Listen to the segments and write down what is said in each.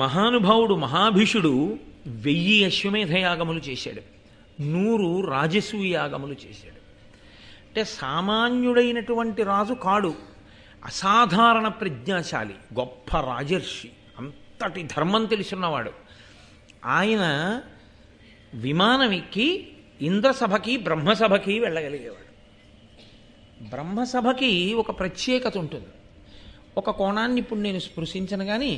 మహానుభావుడు మహాభిషుడు వెయ్యి అశ్వమేధయాగములు చేశాడు నూరు యాగములు చేశాడు అంటే సామాన్యుడైనటువంటి రాజు కాడు అసాధారణ ప్రజ్ఞాశాలి గొప్ప రాజర్షి అంతటి ధర్మం తెలుసున్నవాడు ఆయన విమానం ఎక్కి ఇంద్రసభకి బ్రహ్మసభకి వెళ్ళగలిగేవాడు బ్రహ్మసభకి ఒక ప్రత్యేకత ఉంటుంది ఒక కోణాన్ని ఇప్పుడు నేను స్పృశించను కానీ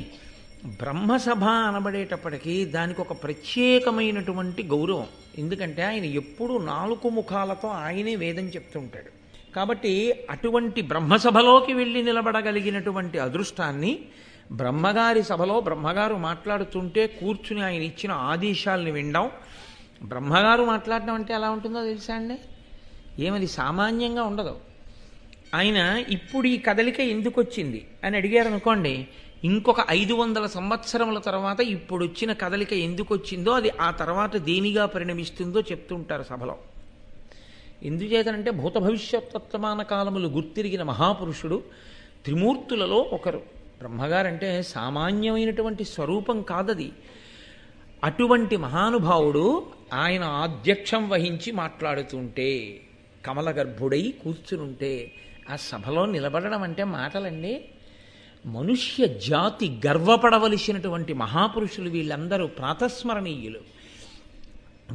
బ్రహ్మసభ అనబడేటప్పటికీ దానికి ఒక ప్రత్యేకమైనటువంటి గౌరవం ఎందుకంటే ఆయన ఎప్పుడు నాలుగు ముఖాలతో ఆయనే వేదం చెప్తుంటాడు కాబట్టి అటువంటి బ్రహ్మసభలోకి వెళ్ళి నిలబడగలిగినటువంటి అదృష్టాన్ని బ్రహ్మగారి సభలో బ్రహ్మగారు మాట్లాడుతుంటే కూర్చుని ఆయన ఇచ్చిన ఆదేశాలని వినడం బ్రహ్మగారు మాట్లాడడం అంటే ఎలా ఉంటుందో తెలుసా అండి ఏమది సామాన్యంగా ఉండదు ఆయన ఇప్పుడు ఈ కదలిక ఎందుకు వచ్చింది అని అడిగారు అనుకోండి ఇంకొక ఐదు వందల సంవత్సరముల తర్వాత ఇప్పుడొచ్చిన కదలిక ఎందుకు వచ్చిందో అది ఆ తర్వాత దేనిగా పరిణమిస్తుందో చెప్తుంటారు సభలో ఎందుచేతనంటే భూత భవిష్యత్తత్వమాన కాలములు గుర్తిరిగిన మహాపురుషుడు త్రిమూర్తులలో ఒకరు బ్రహ్మగారంటే సామాన్యమైనటువంటి స్వరూపం కాదది అటువంటి మహానుభావుడు ఆయన ఆధ్యక్షం వహించి మాట్లాడుతుంటే కమలగర్భుడై కూర్చునుంటే ఆ సభలో నిలబడడం అంటే మాటలండి మనుష్య జాతి గర్వపడవలసినటువంటి మహాపురుషులు వీళ్ళందరూ ప్రాతస్మరణీయులు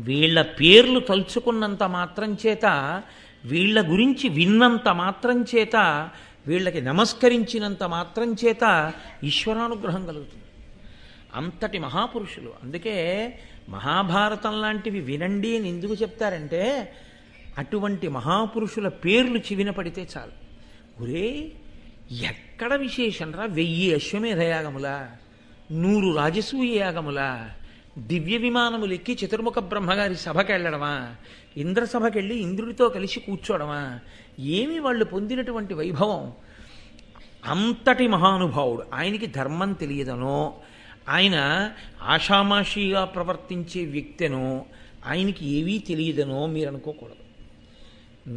వీళ్ళ పేర్లు తలుచుకున్నంత మాత్రం చేత వీళ్ళ గురించి విన్నంత మాత్రం చేత వీళ్ళకి నమస్కరించినంత మాత్రం చేత ఈశ్వరానుగ్రహం కలుగుతుంది అంతటి మహాపురుషులు అందుకే మహాభారతం లాంటివి వినండి అని ఎందుకు చెప్తారంటే అటువంటి మహాపురుషుల పేర్లు చివిన పడితే చాలు గురే ఎక్కడ విశేషం రా వెయ్యి అశ్వమేధ నూరు రాజసూయ యాగముల దివ్య విమానములెక్కి చతుర్ముఖ బ్రహ్మగారి సభకెళ్ళడమా వెళ్ళడమా ఇంద్ర సభకెళ్ళి ఇంద్రుడితో కలిసి కూర్చోడమా ఏమి వాళ్ళు పొందినటువంటి వైభవం అంతటి మహానుభావుడు ఆయనకి ధర్మం తెలియదనో ఆయన ఆషామాషీగా ప్రవర్తించే వ్యక్తెనో ఆయనకి ఏవీ తెలియదనో మీరు అనుకోకూడదు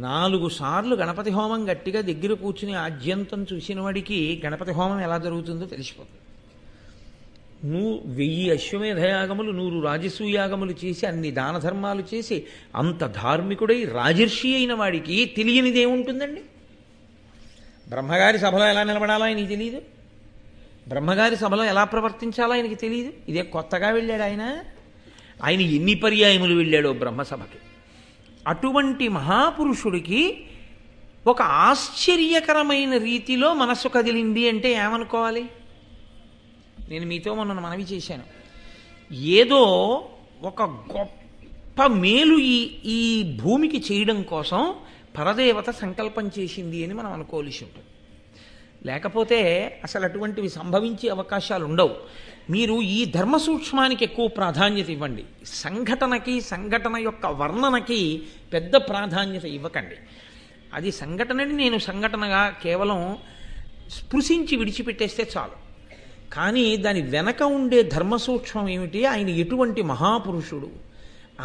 నాలుగు సార్లు గణపతి హోమం గట్టిగా దగ్గర కూర్చుని ఆద్యంతం చూసిన వాడికి గణపతి హోమం ఎలా జరుగుతుందో తెలిసిపోతుంది నువ్వు వెయ్యి అశ్వమేధయాగములు నూరు రాజసూయాగములు చేసి అన్ని దాన ధర్మాలు చేసి అంత ధార్మికుడై రాజర్షి అయిన వాడికి ఏముంటుందండి బ్రహ్మగారి సభలో ఎలా నిలబడాలో ఆయనకి తెలియదు బ్రహ్మగారి సభలో ఎలా ప్రవర్తించాలో ఆయనకి తెలియదు ఇదే కొత్తగా వెళ్ళాడు ఆయన ఆయన ఎన్ని పర్యాయములు వెళ్ళాడో బ్రహ్మసభకి అటువంటి మహాపురుషుడికి ఒక ఆశ్చర్యకరమైన రీతిలో మనస్సు కదిలింది అంటే ఏమనుకోవాలి నేను మీతో మొన్న మనవి చేశాను ఏదో ఒక గొప్ప మేలు ఈ ఈ భూమికి చేయడం కోసం పరదేవత సంకల్పం చేసింది అని మనం అనుకోవలసి ఉంటుంది లేకపోతే అసలు అటువంటివి సంభవించే అవకాశాలు ఉండవు మీరు ఈ ధర్మ సూక్ష్మానికి ఎక్కువ ప్రాధాన్యత ఇవ్వండి సంఘటనకి సంఘటన యొక్క వర్ణనకి పెద్ద ప్రాధాన్యత ఇవ్వకండి అది సంఘటనని నేను సంఘటనగా కేవలం స్పృశించి విడిచిపెట్టేస్తే చాలు కానీ దాని వెనక ఉండే ధర్మ సూక్ష్మం ఏమిటి ఆయన ఎటువంటి మహాపురుషుడు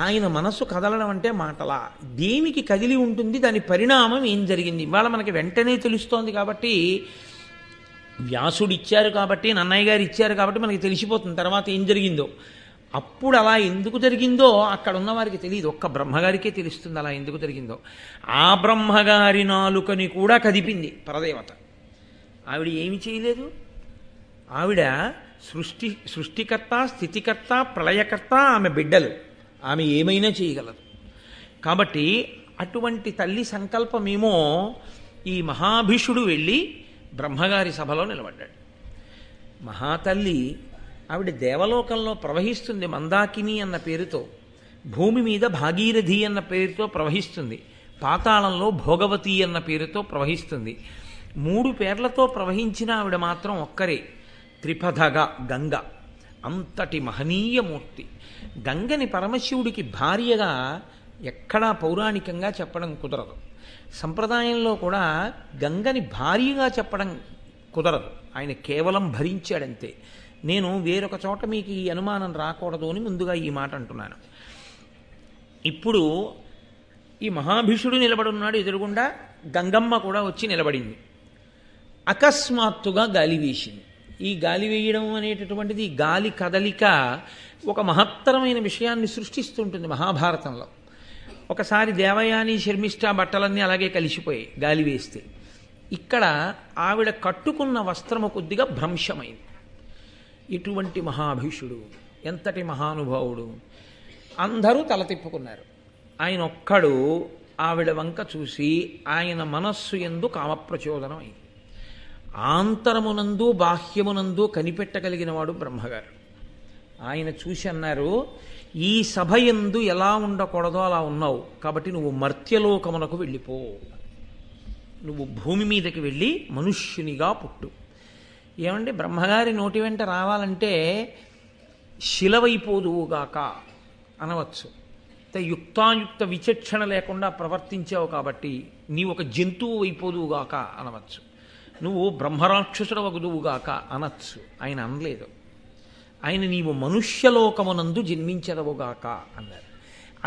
ఆయన మనస్సు కదలడం అంటే మాటలా దేనికి కదిలి ఉంటుంది దాని పరిణామం ఏం జరిగింది ఇవాళ మనకి వెంటనే తెలుస్తోంది కాబట్టి వ్యాసుడు ఇచ్చారు కాబట్టి నన్నయ్య గారు ఇచ్చారు కాబట్టి మనకి తెలిసిపోతుంది తర్వాత ఏం జరిగిందో అప్పుడు అలా ఎందుకు జరిగిందో అక్కడ వారికి తెలియదు ఒక్క బ్రహ్మగారికే తెలుస్తుంది అలా ఎందుకు జరిగిందో ఆ బ్రహ్మగారి నాలుకని కూడా కదిపింది పరదేవత ఆవిడ ఏమి చేయలేదు ఆవిడ సృష్టి సృష్టికర్త స్థితికర్త ప్రళయకర్త ఆమె బిడ్డలు ఆమె ఏమైనా చేయగలదు కాబట్టి అటువంటి తల్లి సంకల్పమేమో ఈ మహాభిషుడు వెళ్ళి బ్రహ్మగారి సభలో నిలబడ్డాడు మహాతల్లి ఆవిడ దేవలోకంలో ప్రవహిస్తుంది మందాకిని అన్న పేరుతో భూమి మీద భాగీరథి అన్న పేరుతో ప్రవహిస్తుంది పాతాళంలో భోగవతి అన్న పేరుతో ప్రవహిస్తుంది మూడు పేర్లతో ప్రవహించిన ఆవిడ మాత్రం ఒక్కరే త్రిపథగా గంగ అంతటి మహనీయమూర్తి గంగని పరమశివుడికి భార్యగా ఎక్కడా పౌరాణికంగా చెప్పడం కుదరదు సంప్రదాయంలో కూడా గంగని భారీగా చెప్పడం కుదరదు ఆయన కేవలం భరించాడంతే నేను వేరొక చోట మీకు ఈ అనుమానం రాకూడదు అని ముందుగా ఈ మాట అంటున్నాను ఇప్పుడు ఈ మహాభీషుడు నిలబడున్నాడు ఎదురుగుండా గంగమ్మ కూడా వచ్చి నిలబడింది అకస్మాత్తుగా గాలి వేసింది ఈ గాలి వేయడం అనేటటువంటిది గాలి కదలిక ఒక మహత్తరమైన విషయాన్ని సృష్టిస్తుంటుంది మహాభారతంలో ఒకసారి దేవయాని శర్మిష్ట బట్టలన్నీ అలాగే కలిసిపోయాయి గాలి వేస్తే ఇక్కడ ఆవిడ కట్టుకున్న వస్త్రము కొద్దిగా భ్రంశమైంది ఇటువంటి మహాభీషుడు ఎంతటి మహానుభావుడు అందరూ తల తిప్పుకున్నారు ఆయన ఒక్కడు ఆవిడ వంక చూసి ఆయన మనస్సు ఎందు కామప్రచోదనం అయింది ఆంతరమునందు బాహ్యమునందు కనిపెట్టగలిగినవాడు బ్రహ్మగారు ఆయన చూసి అన్నారు ఈ సభ ఎందు ఎలా ఉండకూడదో అలా ఉన్నావు కాబట్టి నువ్వు మర్త్యలోకమునకు వెళ్ళిపో నువ్వు భూమి మీదకి వెళ్ళి మనుష్యునిగా పుట్టు ఏమంటే బ్రహ్మగారి నోటి వెంట రావాలంటే శిలవైపోదువుగాక అనవచ్చు యుక్తాయుక్త విచక్షణ లేకుండా ప్రవర్తించావు కాబట్టి నీ ఒక జంతువు అయిపోదువుగాక అనవచ్చు నువ్వు బ్రహ్మరాక్షసుడు వగుదువుగాక అనొచ్చు ఆయన అనలేదు ఆయన నీవు మనుష్యలోకమునందు జన్మించదవుగాక అన్నారు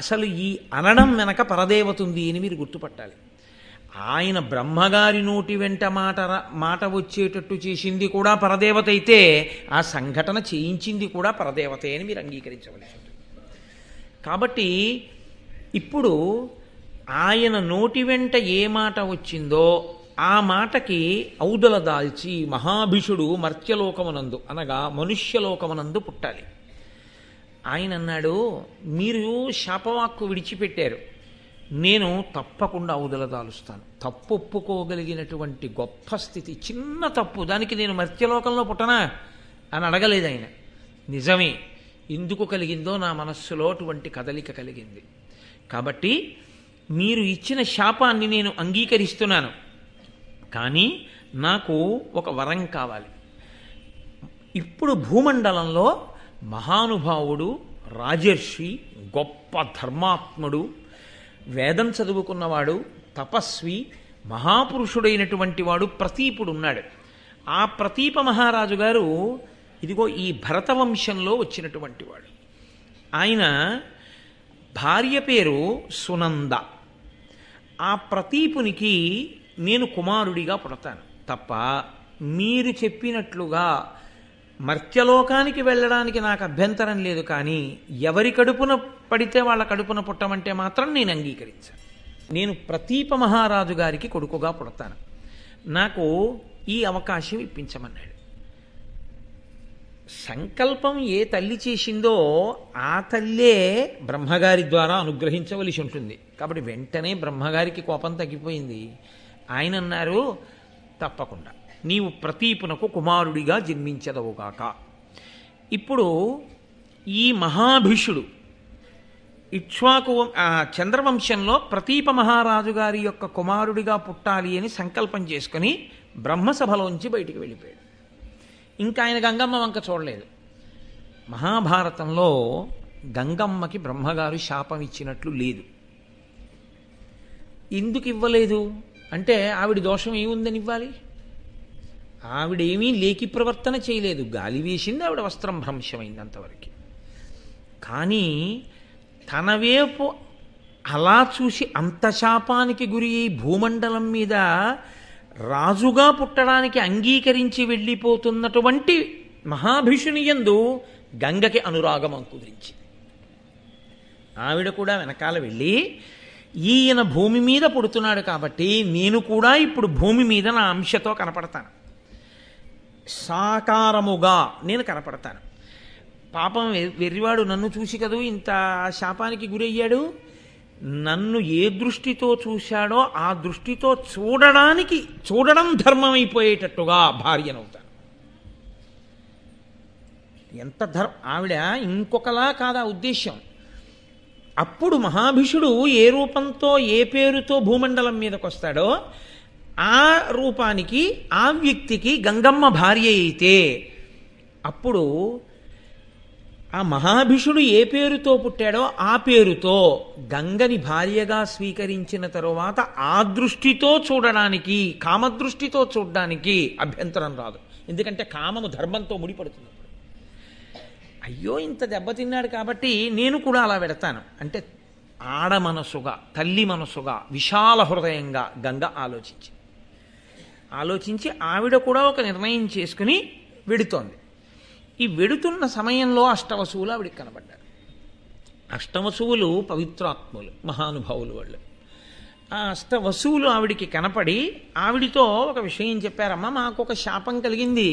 అసలు ఈ అనడం వెనక పరదేవతుంది అని మీరు గుర్తుపట్టాలి ఆయన బ్రహ్మగారి నోటి వెంట మాట మాట వచ్చేటట్టు చేసింది కూడా పరదేవత అయితే ఆ సంఘటన చేయించింది కూడా పరదేవతే అని మీరు అంగీకరించవలసి ఉంటుంది కాబట్టి ఇప్పుడు ఆయన నోటి వెంట ఏ మాట వచ్చిందో ఆ మాటకి ఔదల దాల్చి మహాభిషుడు మర్త్యలోకమునందు అనగా మనుష్యలోకమునందు పుట్టాలి ఆయన అన్నాడు మీరు శాపవాక్కు విడిచిపెట్టారు నేను తప్పకుండా ఔదల దాలుస్తాను తప్పు ఒప్పుకోగలిగినటువంటి గొప్ప స్థితి చిన్న తప్పు దానికి నేను మర్త్యలోకంలో పుట్టనా అని అడగలేదు ఆయన నిజమే ఎందుకు కలిగిందో నా మనస్సులో అటువంటి కదలిక కలిగింది కాబట్టి మీరు ఇచ్చిన శాపాన్ని నేను అంగీకరిస్తున్నాను కానీ నాకు ఒక వరం కావాలి ఇప్పుడు భూమండలంలో మహానుభావుడు రాజర్షి గొప్ప ధర్మాత్ముడు వేదం చదువుకున్నవాడు తపస్వి మహాపురుషుడైనటువంటి వాడు ప్రతీపుడు ఉన్నాడు ఆ ప్రతీప మహారాజు గారు ఇదిగో ఈ భరతవంశంలో వచ్చినటువంటి వాడు ఆయన భార్య పేరు సునంద ఆ ప్రతీపునికి నేను కుమారుడిగా పుడతాను తప్ప మీరు చెప్పినట్లుగా మర్త్యలోకానికి వెళ్ళడానికి నాకు అభ్యంతరం లేదు కానీ ఎవరి కడుపున పడితే వాళ్ళ కడుపున పుట్టమంటే మాత్రం నేను అంగీకరించాను నేను ప్రతీప మహారాజు గారికి కొడుకుగా పుడతాను నాకు ఈ అవకాశం ఇప్పించమన్నాడు సంకల్పం ఏ తల్లి చేసిందో ఆ తల్లే బ్రహ్మగారి ద్వారా అనుగ్రహించవలసి ఉంటుంది కాబట్టి వెంటనే బ్రహ్మగారికి కోపం తగ్గిపోయింది ఆయన అన్నారు తప్పకుండా నీవు ప్రతీపునకు కుమారుడిగా జన్మించదవుగాక ఇప్పుడు ఈ మహాభిషుడు ఇక్ష్వాకు చంద్రవంశంలో ప్రతీప మహారాజు గారి యొక్క కుమారుడిగా పుట్టాలి అని సంకల్పం చేసుకుని బ్రహ్మసభలోంచి బయటికి వెళ్ళిపోయాడు ఇంకా ఆయన గంగమ్మ వంక చూడలేదు మహాభారతంలో గంగమ్మకి బ్రహ్మగారు శాపం ఇచ్చినట్లు లేదు ఎందుకు ఇవ్వలేదు అంటే ఆవిడ దోషం ఏముందని ఇవ్వాలి ఆవిడ ఏమీ లేకి ప్రవర్తన చేయలేదు గాలి వేసింది ఆవిడ వస్త్రం భ్రంశమైంది అంతవరకు కానీ తన వేపు అలా చూసి అంత శాపానికి గురి భూమండలం మీద రాజుగా పుట్టడానికి అంగీకరించి వెళ్ళిపోతున్నటువంటి ఎందు గంగకి అనురాగం అంకురించింది ఆవిడ కూడా వెనకాల వెళ్ళి ఈయన భూమి మీద పుడుతున్నాడు కాబట్టి నేను కూడా ఇప్పుడు భూమి మీద నా అంశతో కనపడతాను సాకారముగా నేను కనపడతాను పాపం వెర్రివాడు నన్ను చూసి కదూ ఇంత శాపానికి గురయ్యాడు నన్ను ఏ దృష్టితో చూశాడో ఆ దృష్టితో చూడడానికి చూడడం ధర్మమైపోయేటట్టుగా భార్యనవుతాను ఎంత ధర్మ ఆవిడ ఇంకొకలా కాదా ఉద్దేశ్యం అప్పుడు మహాభిషుడు ఏ రూపంతో ఏ పేరుతో భూమండలం మీదకి వస్తాడో ఆ రూపానికి ఆ వ్యక్తికి గంగమ్మ భార్య అయితే అప్పుడు ఆ మహాభిషుడు ఏ పేరుతో పుట్టాడో ఆ పేరుతో గంగని భార్యగా స్వీకరించిన తరువాత ఆ దృష్టితో చూడడానికి కామదృష్టితో చూడడానికి అభ్యంతరం రాదు ఎందుకంటే కామము ధర్మంతో ముడిపడుతుంది అయ్యో ఇంత దెబ్బతిన్నాడు కాబట్టి నేను కూడా అలా పెడతాను అంటే ఆడ మనసుగా తల్లి మనసుగా విశాల హృదయంగా గంగ ఆలోచించి ఆలోచించి ఆవిడ కూడా ఒక నిర్ణయం చేసుకుని వెడుతోంది ఈ వెడుతున్న సమయంలో అష్టవశువులు ఆవిడికి కనబడ్డారు అష్టవశువులు పవిత్రాత్ములు మహానుభావులు వాళ్ళు ఆ అష్ట వసువులు ఆవిడికి కనపడి ఆవిడితో ఒక విషయం చెప్పారమ్మా మాకు ఒక శాపం కలిగింది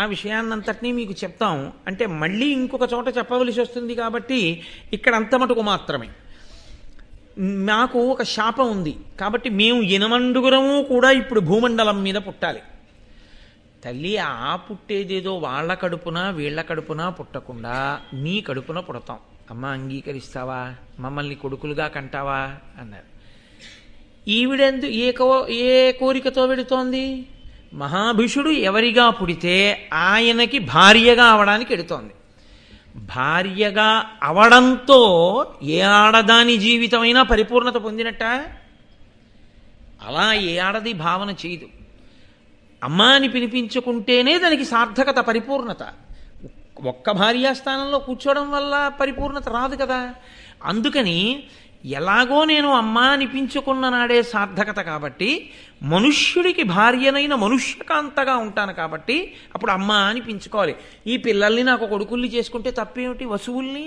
ఆ విషయాన్నంతటినీ మీకు చెప్తాం అంటే మళ్ళీ ఇంకొక చోట చెప్పవలసి వస్తుంది కాబట్టి ఇక్కడ అంత మటుకు మాత్రమే నాకు ఒక శాపం ఉంది కాబట్టి మేము ఎనమండుగురము కూడా ఇప్పుడు భూమండలం మీద పుట్టాలి తల్లి ఆ పుట్టేదేదో వాళ్ళ కడుపున వీళ్ళ కడుపున పుట్టకుండా నీ కడుపున పుడతాం అమ్మ అంగీకరిస్తావా మమ్మల్ని కొడుకులుగా కంటావా అన్నారు ఈవిడెందు ఏ కో ఏ కోరికతో వెడుతోంది మహాభిషుడు ఎవరిగా పుడితే ఆయనకి భార్యగా అవడానికి ఎడుతోంది భార్యగా అవడంతో ఏ ఆడదాని జీవితమైనా పరిపూర్ణత పొందినట్ట అలా ఏ ఆడది భావన చేయదు అమ్మాని అని పిలిపించుకుంటేనే దానికి సార్థకత పరిపూర్ణత ఒక్క భార్యాస్థానంలో కూర్చోవడం వల్ల పరిపూర్ణత రాదు కదా అందుకని ఎలాగో నేను అమ్మ అనిపించుకున్న నాడే సార్థకత కాబట్టి మనుష్యుడికి భార్యనైన మనుష్యకాంతగా ఉంటాను కాబట్టి అప్పుడు అమ్మ అనిపించుకోవాలి ఈ పిల్లల్ని నాకు కొడుకుల్ని చేసుకుంటే తప్పేమిటి వసువుల్ని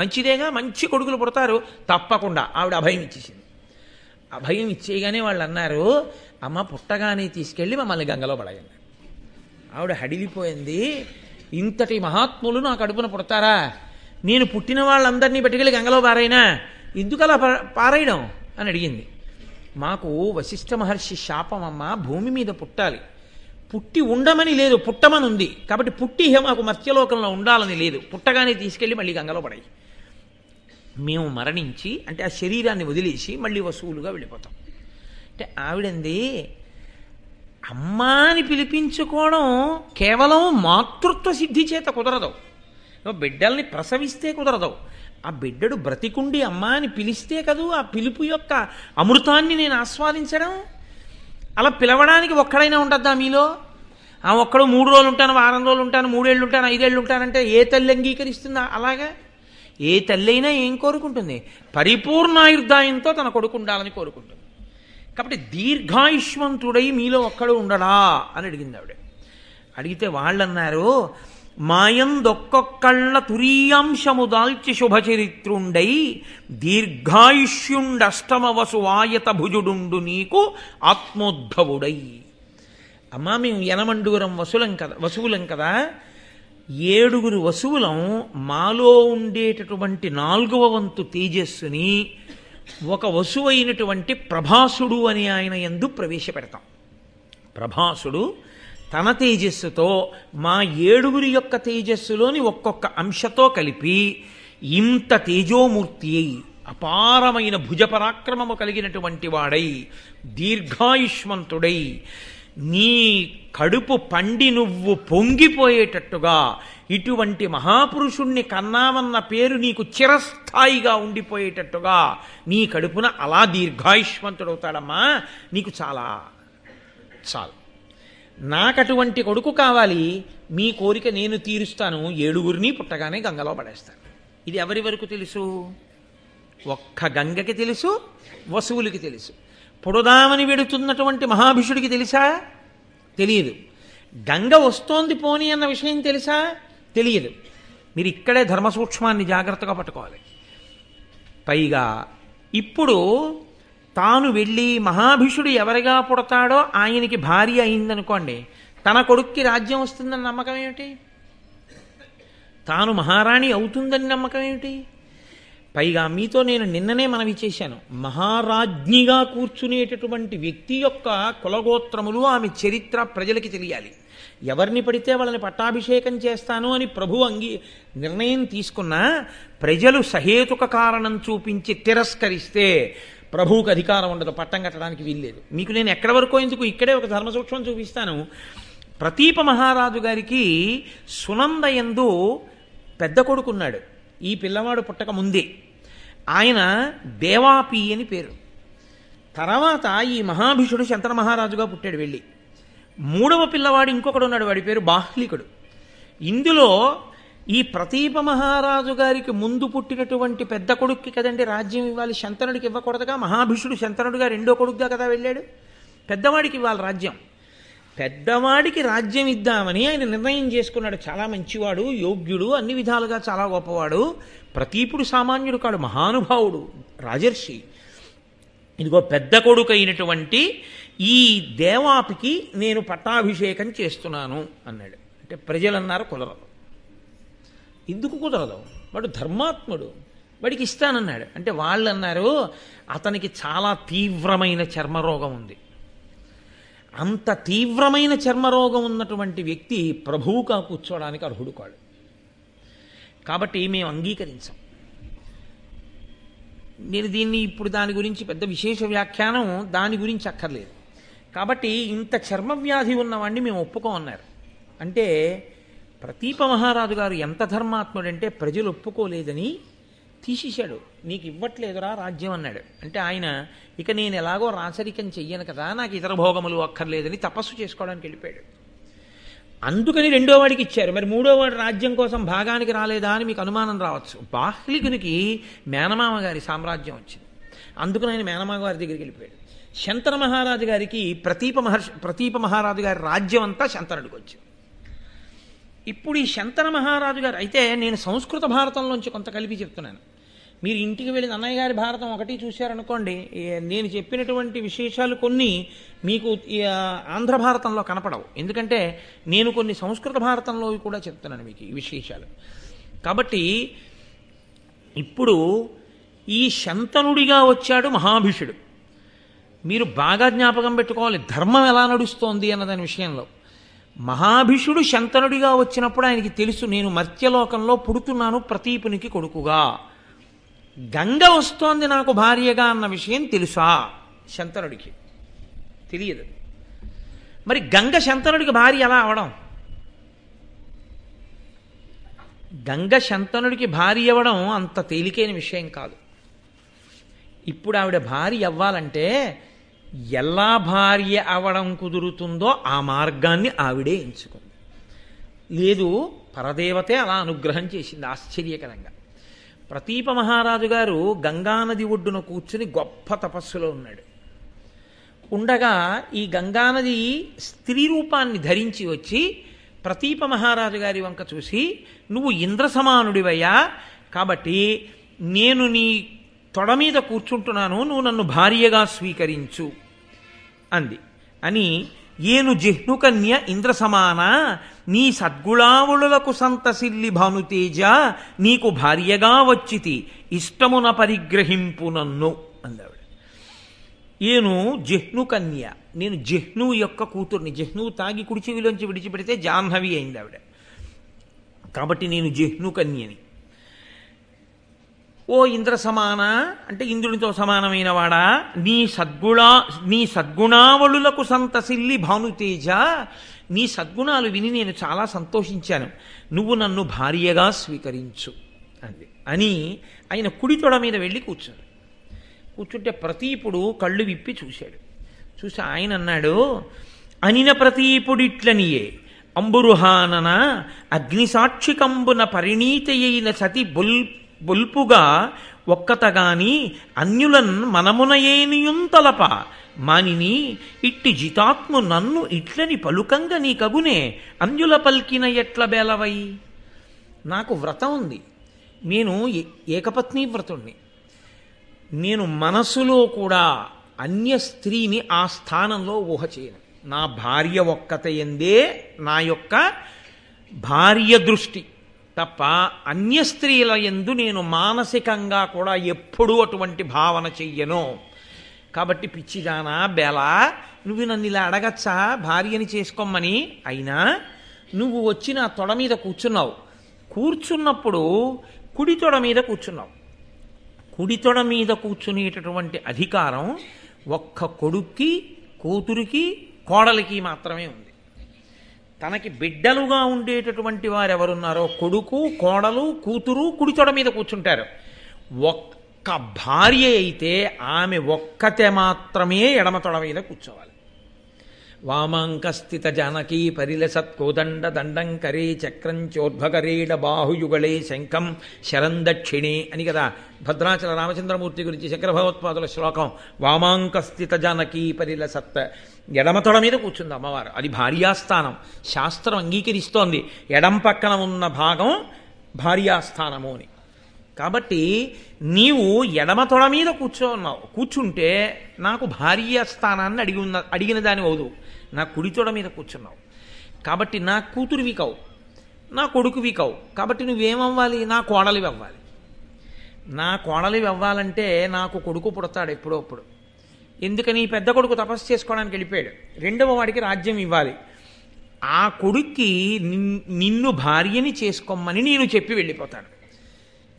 మంచిదేగా మంచి కొడుకులు పుడతారు తప్పకుండా ఆవిడ అభయం ఇచ్చేసింది అభయం ఇచ్చేయగానే వాళ్ళు అన్నారు అమ్మ పుట్టగానే తీసుకెళ్ళి మమ్మల్ని గంగలో పడగండి ఆవిడ హడిలిపోయింది ఇంతటి మహాత్ములు నా కడుపున పుడతారా నేను పుట్టిన వాళ్ళందరినీ పెట్టుకెళ్ళి గంగలో బారైనా ఎందుకు అలా పారాయడం అని అడిగింది మాకు వశిష్ఠ మహర్షి శాపం అమ్మ భూమి మీద పుట్టాలి పుట్టి ఉండమని లేదు పుట్టమని ఉంది కాబట్టి పుట్టి మాకు మత్స్యలోకంలో ఉండాలని లేదు పుట్టగానే తీసుకెళ్ళి మళ్ళీ గంగలో పడాయి మేము మరణించి అంటే ఆ శరీరాన్ని వదిలేసి మళ్ళీ వసూలుగా వెళ్ళిపోతాం అంటే ఆవిడంది అమ్మాని అని పిలిపించుకోవడం కేవలం మాతృత్వ సిద్ధి చేత కుదరదు బిడ్డల్ని ప్రసవిస్తే కుదరదు ఆ బిడ్డడు బ్రతికుండి అమ్మ అని పిలిస్తే కదూ ఆ పిలుపు యొక్క అమృతాన్ని నేను ఆస్వాదించడం అలా పిలవడానికి ఒక్కడైనా ఉంటుందా మీలో ఆ ఒక్కడు మూడు రోజులు ఉంటాను వారం రోజులు ఉంటాను మూడేళ్ళు ఉంటాను ఐదేళ్ళు ఉంటానంటే ఏ తల్లి అంగీకరిస్తుందా అలాగా ఏ తల్లి అయినా ఏం కోరుకుంటుంది పరిపూర్ణ ఆయుర్దాయంతో తన కొడుకు ఉండాలని కోరుకుంటుంది కాబట్టి దీర్ఘాయుష్మంతుడై మీలో ఒక్కడు ఉండడా అని అడిగింది ఆవిడ అడిగితే వాళ్ళు అన్నారు మాయందొక్కొక్కళ్ళ తురీయాంశము దాల్చి శుభచరిత్రుండై దీర్ఘాయుష్యుండష్టమవసు ఆయత భుజుడుండు నీకు ఆత్మోద్ధవుడై అమ్మా మేము యనమండూరం వసులం కదా వసువులం కదా ఏడుగురు వసువులం మాలో ఉండేటటువంటి నాలుగవ వంతు తేజస్సుని ఒక వసువైనటువంటి ప్రభాసుడు అని ఆయన ఎందు ప్రవేశపెడతాం ప్రభాసుడు తన తేజస్సుతో మా ఏడుగురి యొక్క తేజస్సులోని ఒక్కొక్క అంశతో కలిపి ఇంత తేజోమూర్తి అయి అపారమైన భుజపరాక్రమము కలిగినటువంటి వాడై దీర్ఘాయుష్మంతుడై నీ కడుపు పండి నువ్వు పొంగిపోయేటట్టుగా ఇటువంటి మహాపురుషుణ్ణి కన్నామన్న పేరు నీకు చిరస్థాయిగా ఉండిపోయేటట్టుగా నీ కడుపున అలా దీర్ఘాయుష్మంతుడవుతాడమ్మా నీకు చాలా చాలు నాకటువంటి కొడుకు కావాలి మీ కోరిక నేను తీరుస్తాను ఏడుగురిని పుట్టగానే గంగలో పడేస్తాను ఇది ఎవరి వరకు తెలుసు ఒక్క గంగకి తెలుసు వసువులకి తెలుసు పొడదామని వెడుతున్నటువంటి మహాభిషుడికి తెలుసా తెలియదు గంగ వస్తోంది పోని అన్న విషయం తెలుసా తెలియదు మీరు ఇక్కడే ధర్మ సూక్ష్మాన్ని జాగ్రత్తగా పట్టుకోవాలి పైగా ఇప్పుడు తాను వెళ్ళి మహాభిషుడు ఎవరిగా పుడతాడో ఆయనకి భార్య అయిందనుకోండి తన కొడుక్కి రాజ్యం వస్తుందని నమ్మకం ఏమిటి తాను మహారాణి అవుతుందని నమ్మకం ఏమిటి పైగా మీతో నేను నిన్ననే మనవి చేశాను మహారాజ్ఞిగా కూర్చునేటటువంటి వ్యక్తి యొక్క కులగోత్రములు ఆమె చరిత్ర ప్రజలకి తెలియాలి ఎవరిని పడితే వాళ్ళని పట్టాభిషేకం చేస్తాను అని ప్రభు అంగీ నిర్ణయం తీసుకున్నా ప్రజలు సహేతుక కారణం చూపించి తిరస్కరిస్తే ప్రభువుకి అధికారం ఉండదు పట్టం కట్టడానికి వీల్లేదు మీకు నేను ఎక్కడి వరకు ఎందుకు ఇక్కడే ఒక ధర్మ సూక్ష్మం చూపిస్తాను ప్రతీప మహారాజు గారికి సునంద ఎందు పెద్ద కొడుకున్నాడు ఈ పిల్లవాడు పుట్టక ముందే ఆయన దేవాపి అని పేరు తర్వాత ఈ మహాభీషుడు శంతన మహారాజుగా పుట్టాడు వెళ్ళి మూడవ పిల్లవాడు ఇంకొకడు ఉన్నాడు వాడి పేరు బాహ్లికుడు ఇందులో ఈ ప్రతీప మహారాజు గారికి ముందు పుట్టినటువంటి పెద్ద కొడుక్కి కదండి రాజ్యం ఇవ్వాలి శంతనుడికి ఇవ్వకూడదుగా మహాభీషుడు గారు రెండో కొడుకుగా కదా వెళ్ళాడు పెద్దవాడికి ఇవ్వాలి రాజ్యం పెద్దవాడికి రాజ్యం ఇద్దామని ఆయన నిర్ణయం చేసుకున్నాడు చాలా మంచివాడు యోగ్యుడు అన్ని విధాలుగా చాలా గొప్పవాడు ప్రతీపుడు సామాన్యుడు కాడు మహానుభావుడు రాజర్షి ఇదిగో పెద్ద కొడుకు అయినటువంటి ఈ దేవాపికి నేను పట్టాభిషేకం చేస్తున్నాను అన్నాడు అంటే ప్రజలన్నారు కులరు ఎందుకు కుదరదు వాడు ధర్మాత్ముడు వాడికి ఇస్తానన్నాడు అంటే వాళ్ళు అన్నారు అతనికి చాలా తీవ్రమైన చర్మరోగం ఉంది అంత తీవ్రమైన చర్మరోగం ఉన్నటువంటి వ్యక్తి ప్రభువుగా కూర్చోవడానికి అర్హుడు కాడు కాబట్టి మేము అంగీకరించాం నేను దీన్ని ఇప్పుడు దాని గురించి పెద్ద విశేష వ్యాఖ్యానం దాని గురించి అక్కర్లేదు కాబట్టి ఇంత చర్మవ్యాధి ఉన్నవాడిని మేము ఒప్పుకోమన్నారు అంటే ప్రతీప మహారాజు గారు ఎంత ధర్మాత్ముడంటే ప్రజలు ఒప్పుకోలేదని తీసేశాడు నీకు ఇవ్వట్లేదురా రాజ్యం అన్నాడు అంటే ఆయన ఇక నేను ఎలాగో రాచరికం చెయ్యను కదా నాకు ఇతర భోగములు అక్కర్లేదని తపస్సు చేసుకోవడానికి వెళ్ళిపోయాడు అందుకని రెండో వాడికి ఇచ్చారు మరి మూడో వాడు రాజ్యం కోసం భాగానికి రాలేదా అని మీకు అనుమానం రావచ్చు బాహ్లికునికి మేనమామ గారి సామ్రాజ్యం వచ్చింది అందుకని ఆయన మేనమామ గారి దగ్గరికి వెళ్ళిపోయాడు శంతన మహారాజు గారికి ప్రతీప మహర్షి ప్రతీప మహారాజు గారి రాజ్యం అంతా శంతనుడికి వచ్చింది ఇప్పుడు ఈ శంతన మహారాజు గారు అయితే నేను సంస్కృత భారతంలోంచి కొంత కలిపి చెప్తున్నాను మీరు ఇంటికి వెళ్ళిన అన్నయ్య గారి భారతం ఒకటి చూశారనుకోండి నేను చెప్పినటువంటి విశేషాలు కొన్ని మీకు ఆంధ్ర భారతంలో కనపడవు ఎందుకంటే నేను కొన్ని సంస్కృత భారతంలో కూడా చెప్తున్నాను మీకు ఈ విశేషాలు కాబట్టి ఇప్పుడు ఈ శంతనుడిగా వచ్చాడు మహాభీషుడు మీరు బాగా జ్ఞాపకం పెట్టుకోవాలి ధర్మం ఎలా నడుస్తోంది అన్నదాని విషయంలో మహాభిషుడు శంతనుడిగా వచ్చినప్పుడు ఆయనకి తెలుసు నేను మర్త్యలోకంలో పుడుతున్నాను ప్రతీపునికి కొడుకుగా గంగ వస్తోంది నాకు భార్యగా అన్న విషయం తెలుసా శంతనుడికి తెలియదు మరి గంగ శంతనుడికి భార్య ఎలా అవడం గంగ శంతనుడికి భార్య అవ్వడం అంత తేలికైన విషయం కాదు ఇప్పుడు ఆవిడ భార్య అవ్వాలంటే ఎలా భార్య అవడం కుదురుతుందో ఆ మార్గాన్ని ఆవిడే ఎంచుకుంది లేదు పరదేవతే అలా అనుగ్రహం చేసింది ఆశ్చర్యకరంగా ప్రతీప మహారాజు గారు గంగానది ఒడ్డున కూర్చుని గొప్ప తపస్సులో ఉన్నాడు ఉండగా ఈ గంగానది స్త్రీ రూపాన్ని ధరించి వచ్చి ప్రతీప మహారాజు గారి వంక చూసి నువ్వు ఇంద్ర సమానుడివయ్యా కాబట్టి నేను నీ తొడ మీద కూర్చుంటున్నాను నువ్వు నన్ను భార్యగా స్వీకరించు అంది అని ఏను జిహ్నుకన్య ఇంద్ర సమాన నీ సద్గుళావులకు సంతసిల్లి భానుతేజ నీకు భార్యగా వచ్చితి ఇష్టమున పరిగ్రహింపు నన్ను అందావిడ ఏను జిహ్నుకన్య నేను జిహ్ను యొక్క కూతుర్ని జిహ్ను తాగి కుడిచివిలోంచి విడిచిపెడితే జాహ్నవి అయింది ఆవిడ కాబట్టి నేను కన్యని ఓ ఇంద్ర సమాన అంటే ఇంద్రునితో సమానమైన వాడా నీ సద్గుణా నీ సద్గుణావళులకు సంతసిల్లి భానుతేజ నీ సద్గుణాలు విని నేను చాలా సంతోషించాను నువ్వు నన్ను భార్యగా స్వీకరించు అంది అని ఆయన కుడి తొడ మీద వెళ్ళి కూర్చున్నాడు కూర్చుంటే ప్రతీపుడు కళ్ళు విప్పి చూశాడు చూసి ఆయన అన్నాడు అనిన ప్రతీపుడిట్లనియే అంబురుహానన అగ్నిసాక్షికంబున పరిణీతయైన సతి బుల్ బొల్పుగా ఒక్కతగాని అన్యులన్ మనమునయేనియుంతలప మానిని ఇట్టి జితాత్ము నన్ను ఇట్లని పలుకంగా నీకగునే అన్యుల పల్కిన ఎట్ల బేలవై నాకు వ్రతం ఉంది నేను ఏకపత్ని వ్రతుణ్ణి నేను మనసులో కూడా అన్య స్త్రీని ఆ స్థానంలో ఊహ చేయను నా భార్య ఒక్కత ఎందే నా యొక్క భార్య దృష్టి తప్ప అన్య స్త్రీల ఎందు నేను మానసికంగా కూడా ఎప్పుడూ అటువంటి భావన చెయ్యను కాబట్టి పిచ్చిదానా బెలా నువ్వు నన్ను ఇలా అడగచ్చా భార్యని చేసుకోమని అయినా నువ్వు వచ్చిన తొడ మీద కూర్చున్నావు కూర్చున్నప్పుడు కుడి తొడ మీద కూర్చున్నావు కుడి తొడ మీద కూర్చునేటటువంటి అధికారం ఒక్క కొడుక్కి కూతురికి కోడలికి మాత్రమే ఉంది తనకి బిడ్డలుగా ఉండేటటువంటి వారు ఎవరున్నారో కొడుకు కోడలు కూతురు కుడిచొడ మీద కూర్చుంటారు ఒక్క భార్య అయితే ఆమె ఒక్కతే మాత్రమే ఎడమ తొడ మీద కూర్చోవాలి వామాంకస్థిత జానకీ పరిలసత్కోదండ దండం కరే చక్రం చోర్భకరీడ బాహుయుగళే శంఖం శరం దక్షిణే అని కదా భద్రాచల రామచంద్రమూర్తి గురించి శంకర భగవత్పాదుల శ్లోకం వామాంకస్థిత జానకీ పరిలసత్ ఎడమతొడ మీద కూర్చుంది అమ్మవారు అది భార్యాస్థానం శాస్త్రం అంగీకరిస్తోంది ఎడం పక్కన ఉన్న భాగం భార్యాస్థానము అని కాబట్టి నీవు ఎడమ తొడ మీద కూర్చో ఉన్నావు కూర్చుంటే నాకు భార్య స్థానాన్ని అడిగి ఉన్న అడిగిన దాని అవుదు నా కుడితోడ మీద కూర్చున్నావు కాబట్టి నా కూతురువి కావు నా కొడుకువి కావు కాబట్టి నువ్వేమవ్వాలి నా కోడలివి అవ్వాలి నా కోడలివి అవ్వాలంటే నాకు కొడుకు పుడతాడు ఎప్పుడప్పుడు ఎందుకని పెద్ద కొడుకు తపస్సు చేసుకోవడానికి వెళ్ళిపోయాడు రెండవ వాడికి రాజ్యం ఇవ్వాలి ఆ కొడుక్కి నిన్ను భార్యని చేసుకోమని నేను చెప్పి వెళ్ళిపోతాను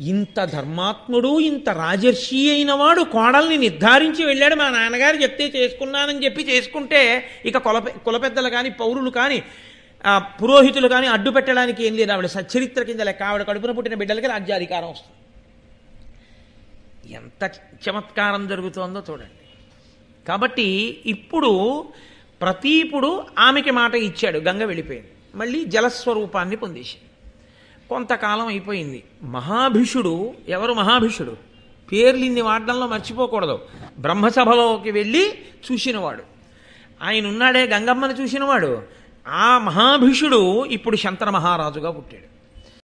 ఇంత ధర్మాత్ముడు ఇంత రాజర్షి అయిన వాడు కోడల్ని నిర్ధారించి వెళ్ళాడు మా నాన్నగారు చెప్తే చేసుకున్నానని చెప్పి చేసుకుంటే ఇక కుల కులపెద్దలు కానీ పౌరులు కానీ పురోహితులు కానీ అడ్డు పెట్టడానికి ఏం లేదు ఆవిడ సచ్చరిత్ర కింద లెక్క ఆవిడ కడుపున పుట్టిన బిడ్డలకి రాజ్యాధికారం వస్తుంది ఎంత చమత్కారం జరుగుతోందో చూడండి కాబట్టి ఇప్పుడు ప్రతీపుడు ఆమెకి మాట ఇచ్చాడు గంగ వెళ్ళిపోయింది మళ్ళీ జలస్వరూపాన్ని పొందేశాడు కొంతకాలం అయిపోయింది మహాభిషుడు ఎవరు మహాభిషుడు పేర్లు ఇన్ని వాడడంలో మర్చిపోకూడదు బ్రహ్మసభలోకి వెళ్ళి చూసినవాడు ఆయన ఉన్నాడే గంగమ్మను చూసినవాడు ఆ మహాభిషుడు ఇప్పుడు శంకర మహారాజుగా పుట్టాడు